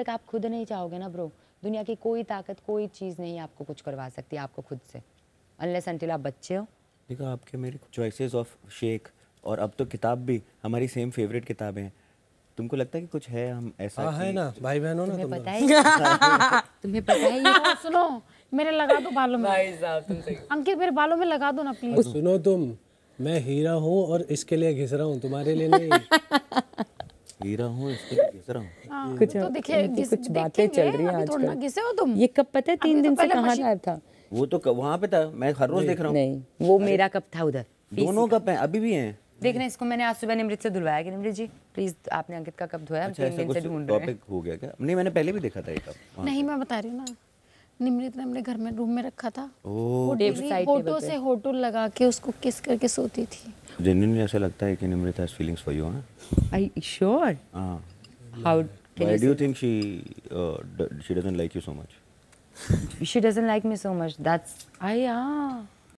तक आप खुद नहीं चाहोगे ना ब्रो दुनिया की कोई ताकत कोई चीज़ नहीं आपको कुछ करवा सकती आपको खुद से अनलेस अनटिल आप बच्चे हो देखो आपके मेरे चॉइसेस ऑफ शेख और अब तो किताब भी हमारी सेम फेवरेट किताबें हैं तुमको लगता है कि कुछ है हम ऐसा आ, हाँ, है ना भाई बहनों ना तुम्हें पता है तुम्हें पता है सुनो मेरे लगा दो बालों में भाई साहब तुमसे अंकित मेरे बालों में लगा दो ना प्लीज सुनो तुम मैं हीरा हूँ और इसके लिए घिस रहा हूँ तुम्हारे लिए नहीं हीरा हूँ इसके लिए रहा हूँ कुछ तो कुछ बातें चल रही है तो आजकल ये कब पता है तीन तो दिन से कहाँ गायब था वो तो वहाँ पे था मैं हर रोज देख रहा हूँ नहीं वो मेरा कप था उधर दोनों कप है अभी भी है देखने इसको मैंने आज सुबह निमृत से धुलवाया कि निमृत जी प्लीज आपने अंकित का कप धोया अच्छा, दिन से ढूंढ रहे हैं हो गया क्या नहीं मैंने पहले भी देखा था ये कप नहीं मैं बता रही हूँ ना निमृत ने अपने घर में रूम में रखा था फोटो से होटल लगा के उसको किस करके सोती थी जेन्यूनली ऐसा लगता है कि Nimrit has feelings for you हां आई श्योर हां How Why do you think she uh, she doesn't like you so much? she doesn't like me so much. That's I ah. Yeah.